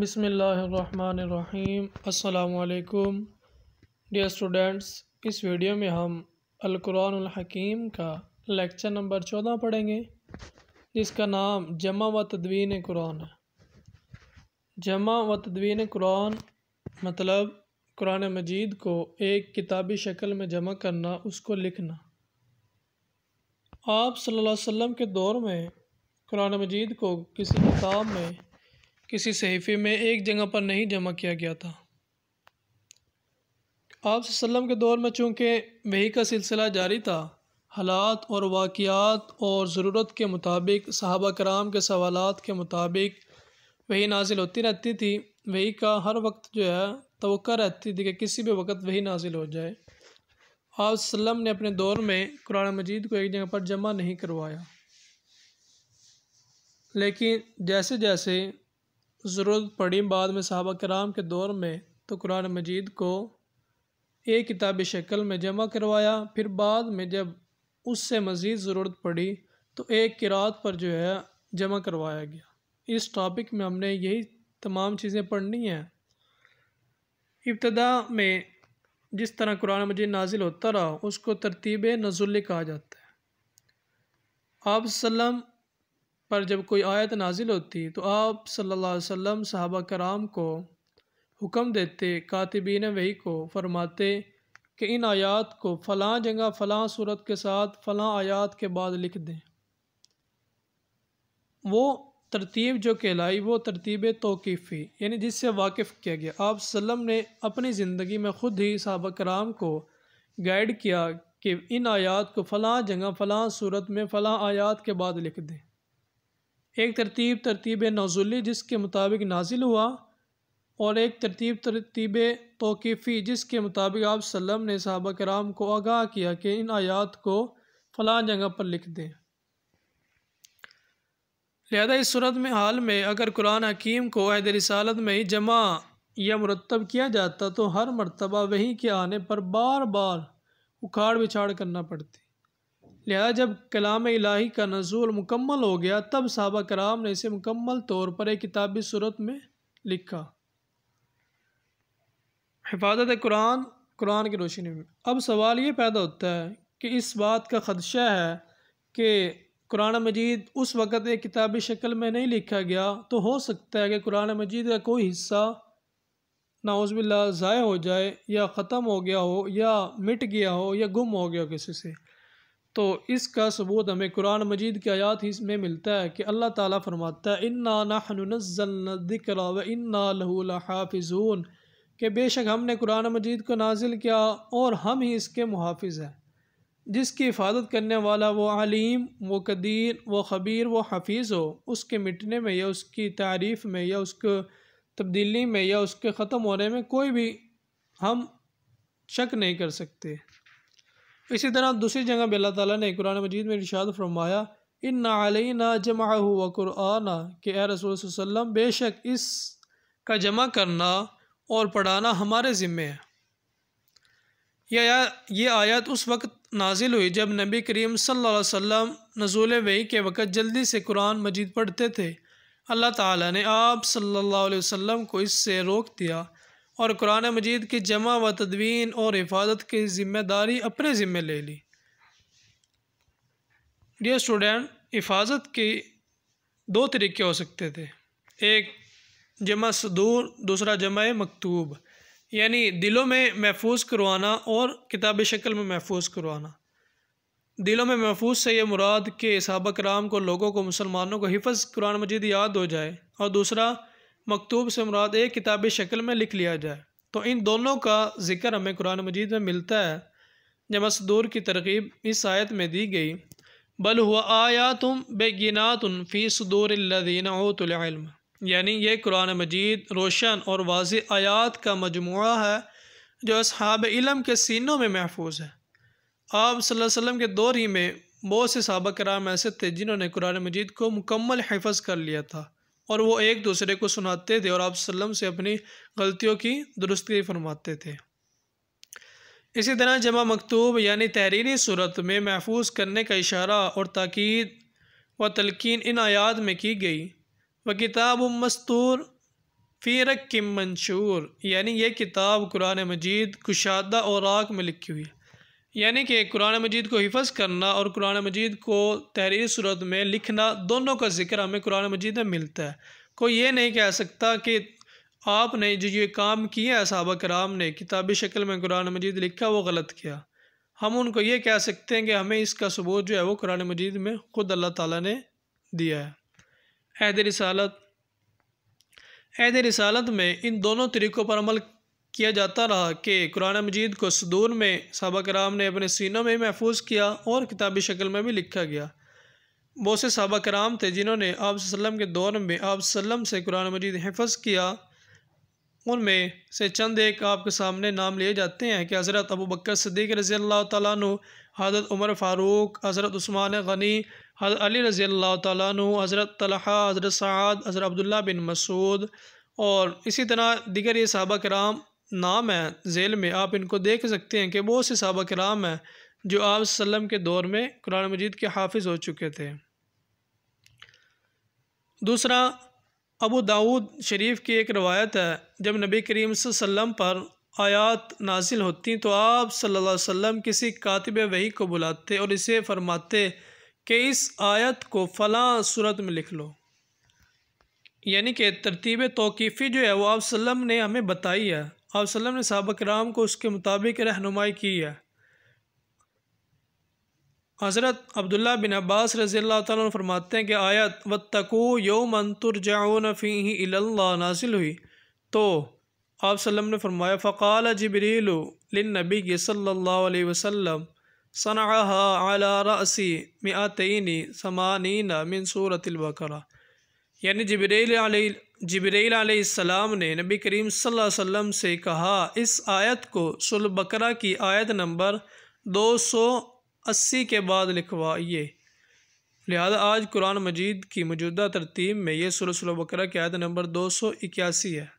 बिसमीम् अल्लाम dear students इस video में हम अल हकीम का लेक्चर नंबर चौदह पढ़ेंगे जिसका नाम जमा व तदवीन कुरान है जमा व तदवीन कुरान मतलब कुरान मजीद को एक किताबी शक्ल में जमा करना उसको लिखना आप सल्लल्लाहु अलैहि वसल्लम के दौर में कुरान मजीद को किसी किताब में किसी सहीफे में एक जगह पर नहीं जमा किया गया था आप के दौर में चूँकि वही का सिलसिला जारी था हालात और वाक़ात और ज़रूरत के मुताबिक सहाबा कराम के सवालत के मुताबिक वही नाजिल होती रहती थी वही का हर वक्त जो है तो रहती थी कि किसी भी वक्त वही नाजिल हो जाए आप ने अपने दौर में कुरान मजीद को एक जगह पर जमा नहीं करवाया लेकिन जैसे जैसे ज़रूरत पड़ी बाद में सहाबा कराम के दौर में तो कुरान मजीद को एक किताबी शक्ल में जमा करवाया फिर बाद में जब उससे मज़ीद ज़रूरत पड़ी तो एक किरात पर जो है जमा करवाया गया इस टॉपिक में हमने यही तमाम चीज़ें पढ़नी हैं इब्तदा में जिस तरह कुरान मजीद नाजिल होता रहा उसको तरतीब नजुल कहा जाता है आप पर जब कोई आयत नाजिल होती तो आप सल्लल्लाहु अलैहि वसल्लम सहाबा कराम को हुक्म देते कातिबीन वही को फरमाते कि इन आयात को फ़लाँ जगह फ़लाँ सूरत के साथ फ़लाँ आयात के बाद लिख दें वो तरतीब जो कहलाई वो तरतीब तोकीफ़ी यानी जिससे वाकिफ़ किया गया आप सल्लम ने अपनी ज़िंदगी में ख़ुद ही सहाबा कराम को गाइड किया कि इन आयात को फ़लाँ जगह फ़लाँ सूरत में फ़लाँ आयात के बाद लिख दें एक तरतीब तरतीब नौजुली जिसके मुताबिक नाजिल हुआ और एक तरतीब तरतीब तोकीफ़ी जिसके मुताबिक आप सल्लम ने सहाबा कराम को आगाह किया कि इन आयात को फ़लाँ जगह पर लिख दें लिहाजा इस सूरत में हाल में अगर कुरान हकीम को अहद रसालत में ही जमा या मुरतब किया जाता तो हर मरतबा वहीं के आने पर बार बार उखाड़ बिछाड़ करना पड़ती लिहाजा जब कलाम इलाही का नजूल मुकम्मल हो गया तब साहबा कराम ने इसे मुकम्मल तौर पर एक किताबी सूरत में लिखा हिफाजत कुरान कुरान की रोशनी में अब सवाल ये पैदा होता है कि इस बात का खदशा है कि कुरान मजीद उस वक़्त एक किताबी शक्ल में नहीं लिखा गया तो हो सकता है कि कुरान मजीद का कोई हिस्सा नाउजबिल्ला ज़ाय हो जाए या ख़त्म हो गया हो या मिट गया हो या गुम हो गया हो किसी से तो इसका सबूत हमें कुरान मजीद की आयात ही इसमें मिलता है कि अल्लाह ताला फरमाता है इन्ना नहनुनज़ल्दिक्र व इन्ना लहूलहाफिजून के बेशक हमने कुरान मजीद को नाजिल किया और हम ही इसके मुहाफ़ हैं जिसकी हिफाजत करने वाला वो आलीम व कदीर व खबीर व हफीज़ हो उसके मिटने में या उसकी तारीफ़ में या उसके तब्दीली में या उसके ख़त्म होने में कोई भी हम शक नहीं कर सकते इसी तरह दूसरी जगह भी अल्लाह ताला ने कुरान मजीद में इरशाद फरमाया इन ना जमा हुआ कुराना के ए रसोल बेशक इस का जमा करना और पढ़ाना हमारे ज़िम्मे है यह ये आयत उस वक्त नाजिल हुई जब नबी करीम सल्लल्लाहु अलैहि वसल्लम नजूल वही के वक़्त जल्दी से कुरान मजीद पढ़ते थे अल्लाह ताला ने आप सल्लल्लाहु अलैहि वसल्लम को इससे रोक दिया और कुरान मजीद की जमा व तदवीन और हिफाजत की ज़िम्मेदारी अपने ज़िम्मे ले ली डियर स्टूडेंट हिफाजत के दो तरीके हो सकते थे एक जमा सदूर दूसरा जमा मकतूब यानी दिलों में महफूज करवाना और किताब शक्ल में महफूज करवाना दिलों में महफूज से यह मुराद के सबक राम को लोगों को मुसलमानों को हिफज कुरान मजीद याद हो जाए और दूसरा मकतूब से मुराद एक किताबी शक्ल में लिख लिया जाए तो इन दोनों का ज़िक्र हमें कुरान मजीद में मिलता है जब मसदूर की तरकीब इस आयत में दी गई बल हुआ आया तुम बेगिनात फ़ी सदूरदीन यानी ये कुरान मजीद रोशन और वाज आयात का मजमू है जो अब इलम के सीनों में महफूज है आप वसल्लम के दौर ही में बहुत से सबक कराम ऐसे थे जिन्होंने कुरान मजीद को मुकम्मल हिफज कर लिया था और वो एक दूसरे को सुनाते थे और आप सल्लम से अपनी गलतियों की दुरुस्ती फरमाते थे इसी तरह जमा मकतूब यानी तहरीरी सूरत में महफूज करने का इशारा और ताक़द व तलकिन इन आयात में की गई व किताब मस्तूर फ़ीरक किम मंशूर यानी यह किताब कुरान मजीद कुशादा और आग में लिखी हुई है यानी कि कुरान मजीद को हिफज करना और कुरान मजीद को तहरीर सूरत में लिखना दोनों का जिक्र हमें कुरान मजीद में मिलता है कोई ये नहीं कह सकता कि आपने जो ये काम किया है सहाबा कराम ने किताबी शक्ल में कुरान मजीद लिखा वो गलत किया हम उनको ये कह सकते हैं कि हमें इसका सबूत जो है वो कुरान मजीद में ख़ुद अल्लाह ताला ने दिया है अहद रसालत अहद रसालत में इन दोनों तरीक़ों पर अमल किया जाता रहा कि कुरान मजीद को सदूर में सबक कराम ने अपने सीनों में महफूज किया और किताबी शक्ल में भी लिखा गया बहुत से सबक कराम थे जिन्होंने आप के दौर में आप से कुरान मजीद हफज किया उनमें से चंद एक आपके सामने नाम लिए जाते हैं कि हज़रत अबू बकर सदीक रज़ी अल्लाह तु हज़रत उमर फ़ारूक हज़रत उस्मान गनी हज़रत अली रज़ी अल्लाह तु हज़रत तलहा हज़रत सद हज़रत अब्दुल्ला बिन मसूद और इसी तरह दिगर ये सबक राम नाम हैं झेल में आप इनको देख सकते हैं कि बहुत से सहाबा कराम हैं जो आप सल्लम के दौर में कुरान मजीद के हाफिज हो चुके थे दूसरा अबू दाऊद शरीफ की एक रवायत है जब नबी करीम सल्लम पर आयात नाजिल होती तो आप सल्लल्लाहु अलैहि वसल्लम किसी कातिब वही को बुलाते और इसे फरमाते कि इस आयत को फ़लाँ सूरत में लिख लो यानी कि तरतीब तोकीफ़ी जो है वो आप ने हमें बताई है आप ने सबक राम को उसके मुताबिक रहनुमाई की है हज़रत अब्दुल्ला बिन अब्बास रज़ी तरमाते हैं कि आयत व तको यौमन तुरजाउन फ़ी नाजिल हुई तो आप ने फरमाया फ़काल जबरील नबी सल्ला वसम सनासी मिया रसी समानी समानीना मिन सूरतलबकरा यानी जबरील जबरील सलाम ने नबी करीम सल्लम से कहा इस आयत को सुल बकरा की आयत नंबर 280 के बाद लिखवाइए लिहाजा आज कुरान मजीद की मौजूदा तरतीब में यह सुल बकरा की आयत नंबर 281 है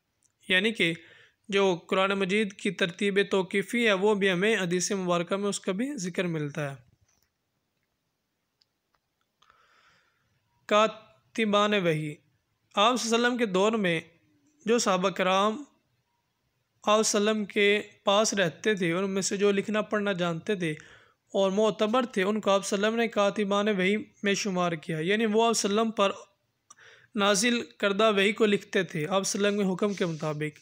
यानी कि जो कुरान मजीद की तरतीब तोकीफ़ी है वो भी हमें अदीस मुबारक में उसका भी ज़िक्र मिलता है कातिबान वही आप के दौर में जो सहाबा कराम आप के पास रहते थे उनमें से जो लिखना पढ़ना जानते थे और मोतबर थे उनको आप वसल्लम ने वही में शुमार किया यानी वो आप पर नाजिल करदा वही को लिखते थे आप वसल्लम के हुक्म के मुताबिक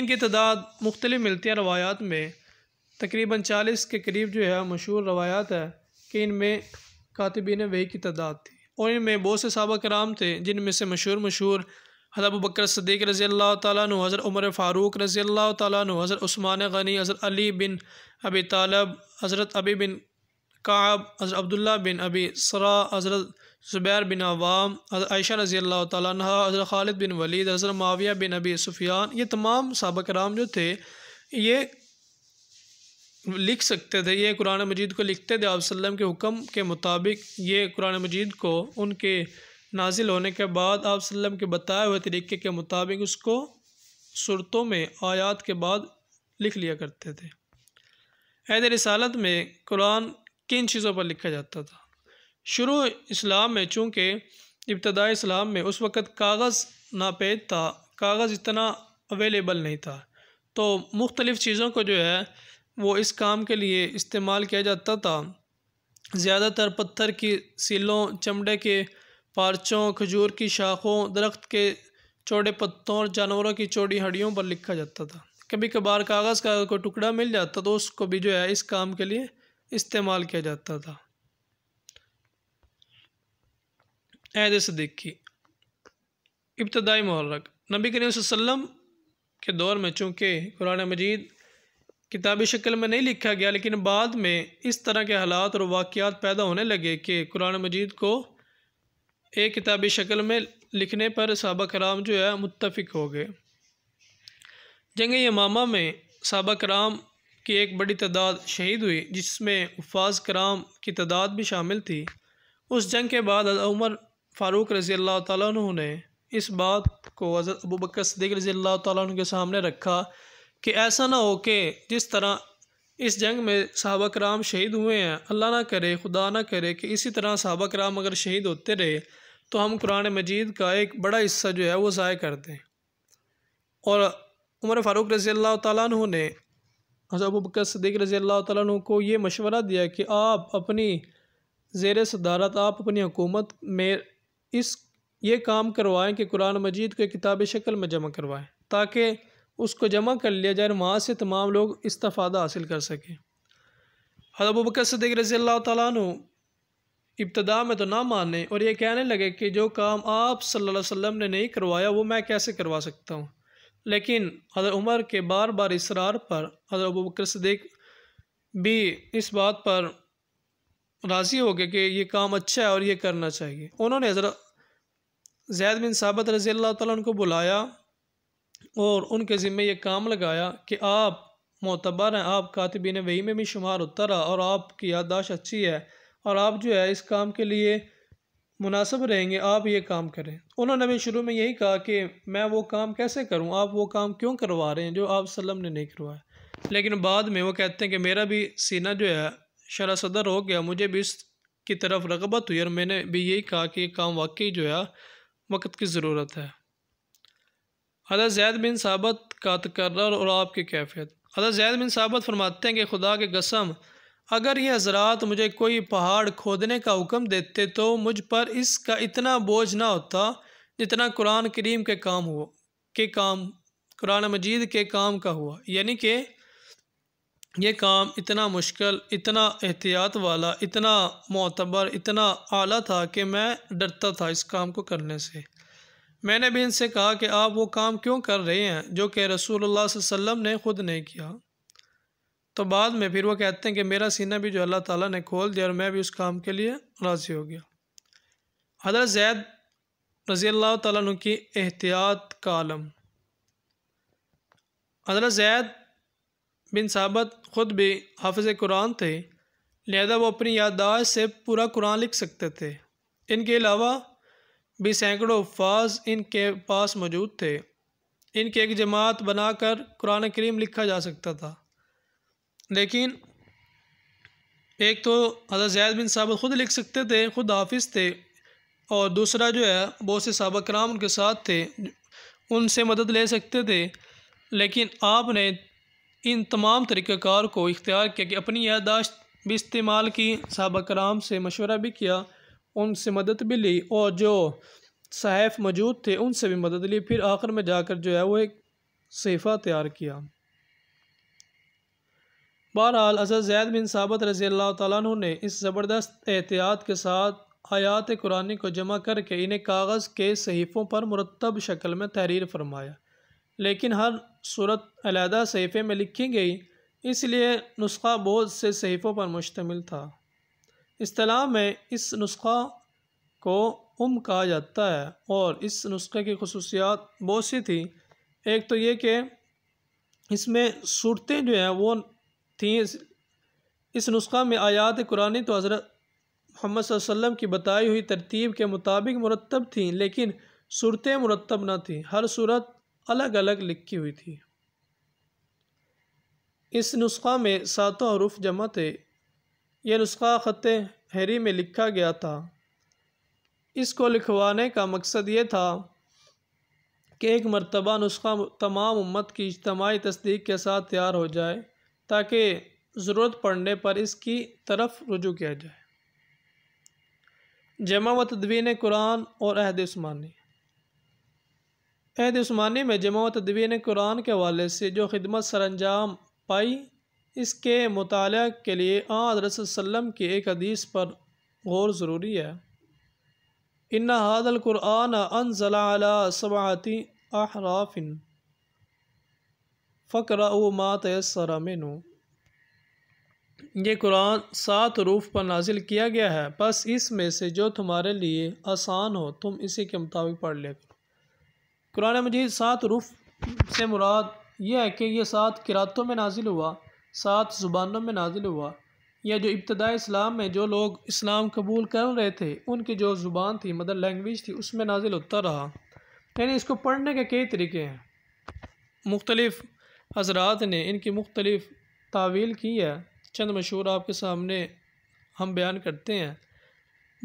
इनकी तादाद मुख्तलि मिलती है रवायात में तकरीबन चालीस के करीब जो है मशहूर रवायात है कि इनमें कातबिन वही की तादाद थी और इनमें बहुत से सबक कराम थे जिनमें से मशहूर मशहूर हजर अबू बकर सदीक रज़ी अल्लाह तु हज़र उमर फ़ारूक रज़ी अल्लाह तु हज़र उस्मान गनी हज़रत अली बिन अबी तालब हज़रत अबी बिन काब हज़रत अब्दुल्ला बिन अबी सरा हज़रत ज़ुबैर बिन अवाम हज़र आयशा रज़ी अल्लाह तह खालिद बिन वलीद हज़रत माविया बिन अबी सुफियान ये तमाम सबक राम जो थे ये लिख सकते थे ये कुरान मजीद को लिखते थे आप के हुक्म के मुताबिक ये कुरान मजीद को उनके नाजिल होने के बाद आप सल्लम के बताए हुए तरीके के मुताबिक उसको सूरतों में आयात के बाद लिख लिया करते थे ऐद रसालत में कुरान किन चीज़ों पर लिखा जाता था शुरू इस्लाम में चूँकि इब्तदा इस्लाम में उस वक़्त कागज़ नापेद था कागज़ इतना अवेलेबल नहीं था तो मुख्तलिफ़ चीज़ों को जो है वो इस काम के लिए इस्तेमाल किया जाता था ज़्यादातर पत्थर की सीलों चमड़े के पार्चों खजूर की शाखों दरख्त के चौड़े पत्तों और जानवरों की चौड़ी हड्डियों पर लिखा जाता था कभी कभार कागज़ का कोई टुकड़ा मिल जाता तो उसको भी जो है इस काम के लिए इस्तेमाल किया जाता था ऐद सदीकी इब्तदाई महरक नबी करीम वसल्लम के दौर में चूँकि कुरान मजीद किताबी शक्ल में नहीं लिखा गया लेकिन बाद में इस तरह के हालात और वाक़ात पैदा होने लगे कि कुरान मजीद को एक किताबी शक्ल में लिखने पर सबक कराम जो है मुतफिक हो गए जंग यमामा में सबक राम की एक बड़ी तादाद शहीद हुई जिसमें उफाज कराम की तादाद भी शामिल थी उस जंग के बाद उमर फ़ारूक रज़ी अल्लाह तुन ने इस बात को हज़रत अबू बकर सदीक रज़ी अल्लाह तुन के सामने रखा कि ऐसा ना हो कि जिस तरह इस जंग में सहाबा कराम शहीद हुए हैं अल्लाह ना करे खुदा ना करे कि इसी तरह सहाबा कराम अगर शहीद होते रहे तो हम कुरान मजीद का एक बड़ा हिस्सा जो है वो ज़ाय कर दें और उमर फ़ारूक रज़ी अल्लाह तु ने अबू बकर सदीक रज़ी अल्लाह तु को ये मशवरा दिया कि आप अपनी जेर सदारत आप अपनी हुकूमत में इस ये काम करवाएँ कि कुरान मजीद को किताब शक्ल में जमा करवाएँ ताकि उसको जमा कर लिया जाए वहाँ से तमाम लोग इस्तफ़ादा हासिल कर सकें हजब बकर सदक रज़ी अल्लाह तु इब्तदा में तो ना माने और ये कहने लगे कि जो काम आप सल्लल्लाहु अलैहि वसल्लम ने नहीं करवाया वो मैं कैसे करवा सकता हूँ लेकिन हज़र उमर के बार बार इसरार पर हज़र अबू बकर सदीक भी इस बात पर राज़ी हो गए कि ये काम अच्छा है और ये करना चाहिए उन्होंने हज़रत जैद बिन साबत रज़ी अल्लाह तुन को बुलाया और उनके ज़िम्मे ये काम लगाया कि आप मोतबर हैं आप कातबीन वही में भी शुमार होता रहा और आपकी याददाश्त अच्छी है और आप जो है इस काम के लिए मुनासब रहेंगे आप ये काम करें उन्होंने भी शुरू में यही कहा कि मैं वो काम कैसे करूँ आप वो काम क्यों करवा रहे हैं जो आप सलम ने नहीं करवाया लेकिन बाद में वो कहते हैं कि मेरा भी सीना जो है शरा सदर हो गया मुझे भी इसकी तरफ रगबत हुई और मैंने भी यही कहा कि ये काम वाकई जो है वक्त की ज़रूरत है हजरत जैद बिन साबत का तकर्र और आपकी कैफियत हजरत जैद बिन साबत फरमाते हैं कि खुदा के कसम अगर ये हजरात मुझे कोई पहाड़ खोदने का हुक्म देते तो मुझ पर इसका इतना बोझ ना होता जितना कुरान करीम के काम हुआ के काम कुरान मजीद के काम का हुआ यानी कि यह काम इतना मुश्किल इतना एहतियात वाला इतना मोतबर इतना आला था कि मैं डरता था इस काम को करने से मैंने भी इनसे कहा कि आप वो काम क्यों कर रहे हैं जो कि रसूल वसम ने ख़ुद नहीं किया तो बाद में फिर वो कहते हैं कि मेरा सीना भी जो अल्लाह ताला ने खोल दिया और मैं भी उस काम के लिए राज़ी हो गया हजरत जैद रज़ी अल्लाह तु की एहतियात का आलम हजरत जैद बिन साबत ख़ुद भी हाफिज़ कुरान थे लिहाजा वो अपनी याददाश्त से पूरा कुरान लिख सकते थे इनके अलावा भी सैकड़ों अफाज इनके पास मौजूद थे इनके एक जमात बनाकर कुरान करीम लिखा जा सकता था लेकिन एक तो हजर जैद बिन साहब ख़ुद लिख सकते थे ख़ुद हाफिज़ थे और दूसरा जो है बहुत से सबक कराम उनके साथ थे उनसे मदद ले सकते थे लेकिन आपने इन तमाम तरीक़ार को इख्तियार किया कि अपनी यादाश्त भी इस्तेमाल की सबक कराम से मशवरा भी किया उनसे मदद भी ली और जो सहैफ मौजूद थे उनसे भी मदद ली फिर आखिर में जाकर जो है वो एक सहीफ़ा तैयार किया बहरहाल अज़र जैद बिन साबत रज़ी अल्लाह तु ने इस ज़बरदस्त एहतियात के साथ आयात कुरानी को जमा करके इन्हें कागज़ के सहीफ़ों पर मुरतब शक्ल में तहरीर फरमाया लेकिन हर सूरत अलहदा सहीफ़े में लिखी गई इसलिए नुस्खा बहुत से सहीफ़ों पर मुश्तमिल था असलाह में इस नुस्खा को उम कहा जाता है और इस नुस्खे की खसूसियात बहुत सी थी एक तो ये कि इसमें सूरतें जो हैं वो थी इस, इस नुस्खा में आयात कुरानी तो हज़रत मोहम्मद वसल्लम की बताई हुई तरतीब के मुताबिक मुरतब थी लेकिन सूरतें मुरतब ना थी हर सूरत अलग अलग लिखी हुई थी इस नुस्खा में सातों हरूफ जमा थे यह नुस्खा ख़त हैरी में लिखा गया था इसको लिखवाने का मकसद ये था कि एक मरतबा नुस्खा तमाम उम्मत की इज्तमाही तस्दीक के साथ तैयार हो जाए ताकि ज़रूरत पड़ने पर इसकी तरफ रुजू किया जाए जमा व तदवीन कुरान और अहद स्मानी अहद स्मानी में जमा व तदवीन कुरान के हवाले से जो खिदमत सरंजाम पाई इसके मुताल के लिए आदरसम की एक हदीस पर गौर ज़रूरी है इन हादल अन जला सबाती आहराफिन फ़कर मात सरामिन ये कुरान सात रूफ पर नाजिल किया गया है बस इसमें से जो तुम्हारे लिए आसान हो तुम इसी के मुताबिक पढ़ ले करो कुरान मजीद सात रूफ से मुराद यह है कि यह सात किरातों में नाजिल हुआ सात ज़ुबानों में नाजिल हुआ या जो इब्तदा इस्लाम में जो लोग इस्लाम कबूल कर रहे थे उनकी जो ज़ुबान थी मदर मतलब लैंग्वेज थी उसमें नाजिल होता रहा यानी इसको पढ़ने के कई तरीके हैं मुख्तलिफ़ हजरात ने इनकी मुख्तलिफ़ तावील की है चंद मशहूर आपके सामने हम बयान करते हैं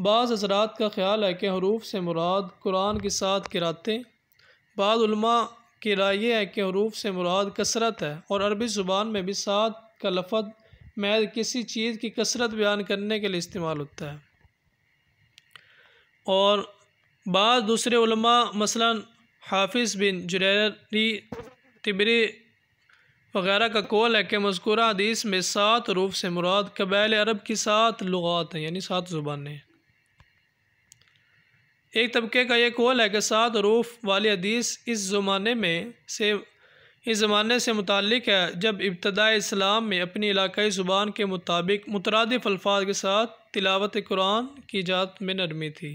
बाज़ हजरात का ख्याल है कि हरूफ से मुराद कुरान के साथ किरातें बाद की राय यह है कि हरूफ से मुराद कसरत है और अरबी ज़ुबान में भी सात का लफत महज किसी चीज़ की कसरत बयान करने के लिए इस्तेमाल होता है और बाद दूसरे उलमा मसलन हाफिज़ बिन जुरैरी तिबरी वगैरह का कौल है कि मजकूरा हदीस में सात रूफ से मुराद कबैल अरब की सात लगात हैं यानी सात ज़ुबानें एक तबके का यह कौल है कि सात रूफ वाली हदीस इस ज़माने में से इस ज़माने से मुतक़ है जब इब्तदा इस्लाम में अपनी इलाकई ज़ुबान के मुताबिक मुतरद अल्फाज के साथ तिलावत कुरान की जात में नरमी थी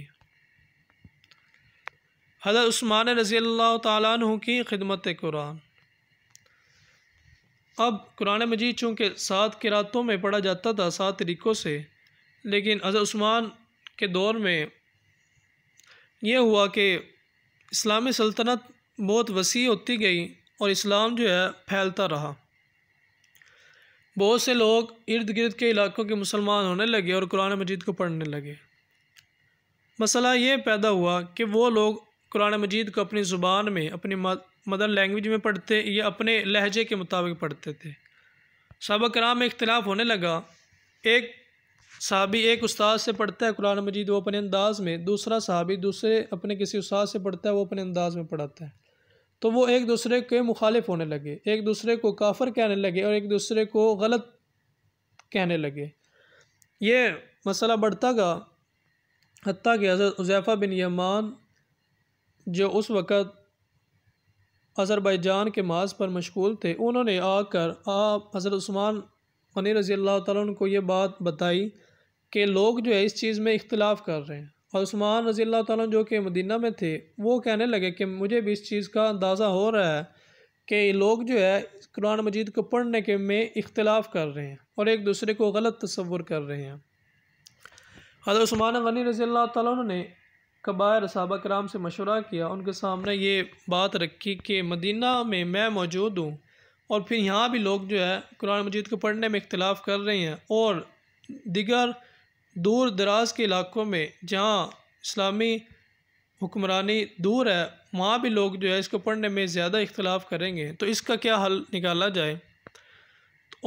हज़रत उस्मान रज़ी अल्लाह तु की खिदमत कुरान अब कुरान मजीद चूँकि सात किरातों में पढ़ा जाता था सात तरीक़ों से लेकिन हज़रत उस्मान के दौर में यह हुआ कि इस्लामी सल्तनत बहुत वसी होती गई और इस्लाम जो है फैलता रहा बहुत से लोग इर्द गिर्द के इलाकों के मुसलमान होने लगे और कुरान मजीद को पढ़ने लगे मसला ये पैदा हुआ कि वो लोग कुरान मजीद को अपनी ज़ुबान में अपनी मदर लैंग्वेज में पढ़ते या अपने लहजे के मुताबिक पढ़ते थे सबक राम में इख्तलाफ होने लगा एक सहाबी एक उस्ताद से पढ़ता है कुरान मजीद वो अपने अंदाज में दूसरा सहाबी दूसरे अपने किसी उस्ताद से पढ़ता है वो अपने अंदाज में पढ़ाता है तो वो एक दूसरे के मुखालिफ होने लगे एक दूसरे को काफर कहने लगे और एक दूसरे को गलत कहने लगे ये मसला बढ़ता गया हती कि हज़रत उजैफ़ा बिन यमान जो उस वक़्त अज़रबैजान के माज पर मशगूल थे उन्होंने आकर आप हज़रत उस्मान फ़नी रज़ी अल्लाह तुम को ये बात बताई कि लोग जो है इस चीज़ में इख्तलाफ कर रहे हैं और उस्मान रज़ी अल्लाह तुम जो कि मदीना में थे वो कहने लगे कि मुझे भी इस चीज़ का अंदाज़ा हो रहा है कि लोग जो है कुरान मजीद को पढ़ने के में इख्तलाफ कर रहे हैं और एक दूसरे को गलत तस्वुर कर रहे हैं हजरत उस्मान वनी रज़ी अल्लाह तुम ने कबायर साहबा कराम से मशवरा किया उनके सामने ये बात रखी कि मदीना में मैं मौजूद हूँ और फिर यहाँ भी लोग जो है कुरान मजीद को पढ़ने में इख्तलाफ कर रहे हैं और दिगर दूर दराज के इलाकों में जहाँ इस्लामी हुक्मरानी दूर है वहाँ भी लोग जो है इसको पढ़ने में ज़्यादा इख्तलाफ करेंगे तो इसका क्या हल निकाला जाए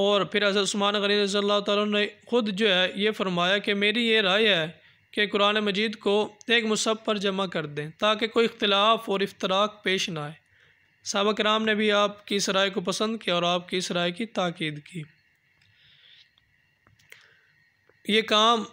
और फिर हजरत स्मान गनी रज़ी तुद ने ख़ुद जो है ये फरमाया कि मेरी ये राय है कि कुरान मजीद को एक मुसब पर जमा कर दें ताकि कोई इख्तलाफ और इफ्तराक पेश ना आए साहबा राम ने भी आपकी इस राय को पसंद किया और आपकी इस राय की ताकीद की ये काम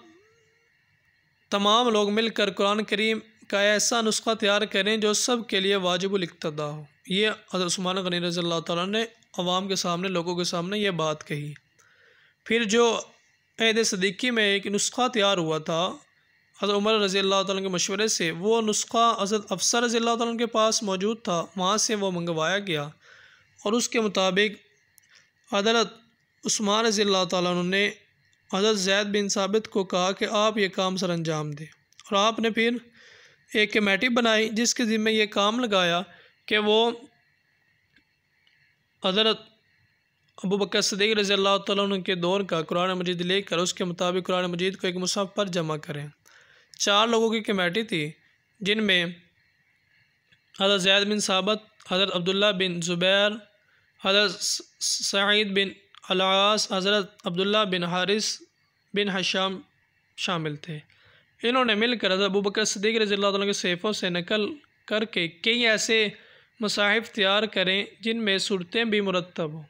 तमाम लोग मिलकर कुरान करीम का ऐसा नुस्खा तैयार करें जो सब के लिए वाजिबुलतदा हो ये हजरतमान गनी रज़ी तौर ने अवाम के सामने लोगों के सामने ये बात कही फिर जो अहद सदीकी में एक नुस्खा तैयार हुआ था हज़रत उमर रज़ी अल्लाह तन के मशवरे से वो नुस्खा हज़रत अफसर रज़ी अल्लाह तन के पास मौजूद था वहाँ से वो मंगवाया गया और उसके मुताबिक हजरत उस्मान रज़ी अल्लाह तन ने हज़रत जैद बिन साबित को कहा कि आप ये काम सर अंजाम दें और आपने फिर एक कमेटी बनाई जिसके ज़िम्मे ये काम लगाया कि वो हज़रत अबू बकर सदीक रज़ी अल्लाह तन के दौर का कुरान मजीद लेकर उसके मुताबिक कुरान मजीद को एक मुसाफ पर जमा करें चार लोगों की कमेटी थी जिनमें हज़रत जैद बिन साबत हज़रत अब्दुल्ला बिन ज़ुबैर हज़रत सईद बिन अलास हज़रत अब्दुल्ला बिन हारिस बिन हशाम शामिल थे इन्होंने मिलकर हज़रत अबू बकर सदीक रजी के सैफ़ों से नकल करके कई ऐसे मसाहब तैयार करें जिनमें सूरतें भी मुरतब हों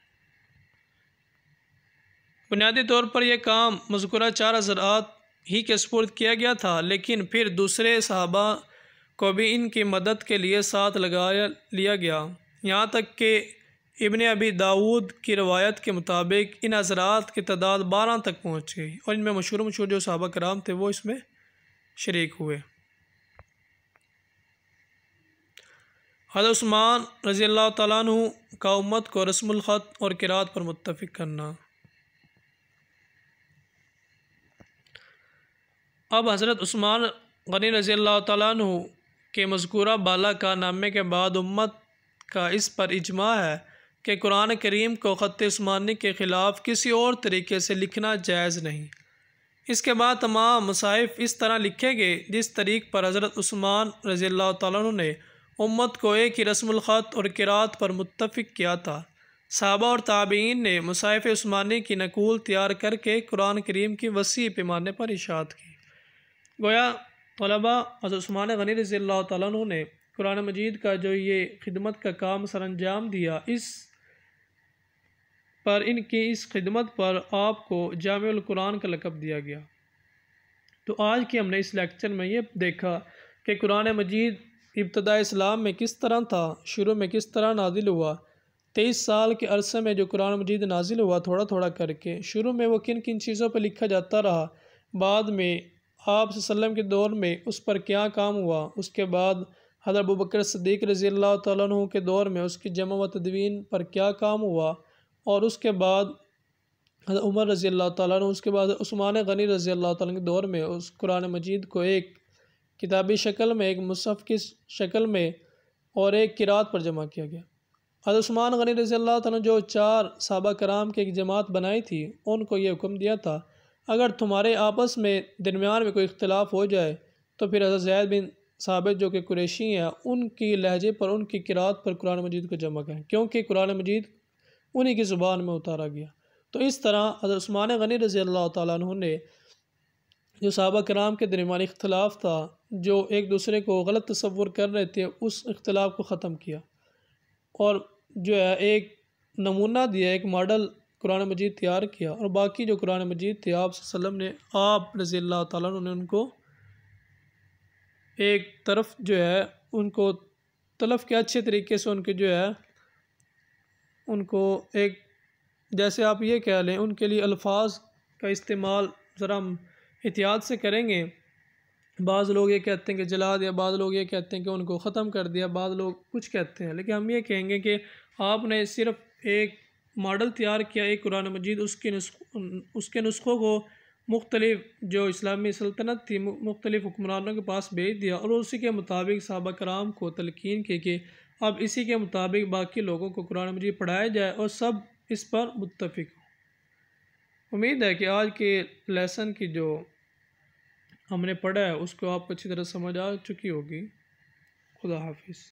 बुनियादी तौर पर यह काम मजकूरा चार हज़रात ही के सपुर्द किया गया था लेकिन फिर दूसरे सहाबा को भी इनकी मदद के लिए साथ लगाया लिया गया यहाँ तक कि इबन अबी दाऊद की रवायत के मुताबिक इन हजरात की तादाद बारह तक पहुँच गई और इनमें मशहूर मशहूर जो सहाबा कराम थे वो इसमें शर्क हुए हजर उस्मान रज़ी अल्लाह तु का उम्मत को रस्मखत और किरात पर मुतफ़ करना अब हज़रत उस्मान गनी रज़ी अल्लाह तु के मजकूरा बाला का नामे के बाद उम्मत का इस पर इजमा है कि कुरान करीम को ख़त उस्मानी के ख़िलाफ़ किसी और तरीके से लिखना जायज़ नहीं इसके बाद तमाम मसाइफ इस तरह लिखे गए जिस तरीक़ पर हज़रत उस्मान रज़ी अल्लाह तु ने उम्मत को एक ही ख़त और किरात पर मुतफ़ किया था सहाबा और ताबीन ने मुसाइफ उस्मानी की नकूल तैयार करके कुरान करीम की वसी पैमाने पर इशात की गोया तलबा हज़रतमान गनी रज़ी अल्लाह तु ने कुरान मजीद का जो ये खिदमत का काम सर अंजाम दिया इस पर इनकी इस खिदमत पर आपको जामान का लकब दिया गया तो आज के हमने इस लेक्चर में ये देखा कि कुरान मजीद इब्तदा इस्लाम में किस तरह था शुरू में किस तरह नाजिल हुआ तेईस साल के अरसे में जो कुरान मजीद नाजिल हुआ थोड़ा थोड़ा करके शुरू में वो किन किन चीज़ों पर लिखा जाता रहा बाद में आप के दौर में उस पर क्या काम हुआ उसके बाद हजरत बकर सदीक रज़ी अल्लाह तु के दौर में उसकी जमा व तदवीन पर क्या काम हुआ और उसके बाद हजरत उमर रज़ी अल्लाह तु उसके बाद उस्मान गनी रज़ी अल्लाह तु के दौर में उस कुरान मजीद को एक किताबी शक्ल में एक मुसफ़ की शक्ल में और एक किरात पर जमा किया गया हजरत उस्मान गनी रज़ी अल्लाह तु जो चार साबा कराम की एक जमात बनाई थी उनको ये हुक्म दिया था अगर तुम्हारे आपस में दरमियान में कोई इख्तलाफ हो जाए तो फिर हजरत जैद बिन साबित जो कि कुरेशी हैं उनकी लहजे पर उनकी किरात पर कुरान मजीद को जमा करें क्योंकि कुरान मजीद उन्हीं की ज़ुबान में उतारा गया तो इस तरह हजरत उस्मान गनी रज़ी अल्लाह तु ने जो सहाबा कराम के दरमियान इख्तलाफ था जो एक दूसरे को गलत तस्वुर कर रहे थे उस इख्तलाफ को ख़त्म किया और जो है एक नमूना दिया एक मॉडल कुरान मजीद तैयार किया और बाकी जो कुरान मजीद थे आप वसम ने आप रज़ी अल्लाह ने उनको एक तरफ जो है उनको तलफ़ के अच्छे तरीके से उनके जो है उनको एक जैसे आप ये कह लें उनके लिए अल्फाज का इस्तेमाल ज़रा हम एहतियात से करेंगे बाज़ लोग ये कहते हैं कि जला दिया बाज़ लोग ये कहते हैं कि उनको ख़त्म कर दिया बाज़ लोग कुछ कहते हैं लेकिन हम ये कहेंगे कि आपने सिर्फ़ एक मॉडल तैयार किया एक कुरान मजीद उसके नुस्ख उसके नुस्खों को मुख्तलिफ जो इस्लामी सल्तनत थी मुख्तलिफ हुक्मरानों के पास भेज दिया और उसी के मुताबिक सहाबा कराम को तलकिन के कि अब इसी के मुताबिक बाकी लोगों को कुरान मजीद पढ़ाया जाए और सब इस पर मुतफिक हों उम्मीद है कि आज के लेसन की जो हमने पढ़ा है उसको आपको अच्छी तरह समझ आ चुकी होगी खुदा हाफिज़